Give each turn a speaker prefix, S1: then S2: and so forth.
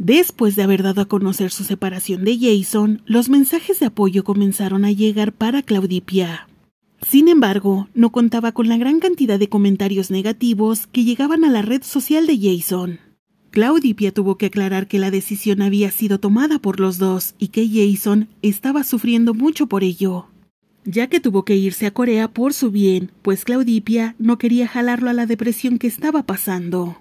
S1: Después de haber dado a conocer su separación de Jason, los mensajes de apoyo comenzaron a llegar para Claudipia. Sin embargo, no contaba con la gran cantidad de comentarios negativos que llegaban a la red social de Jason. Claudipia tuvo que aclarar que la decisión había sido tomada por los dos y que Jason estaba sufriendo mucho por ello, ya que tuvo que irse a Corea por su bien, pues Claudipia no quería jalarlo a la depresión que estaba pasando.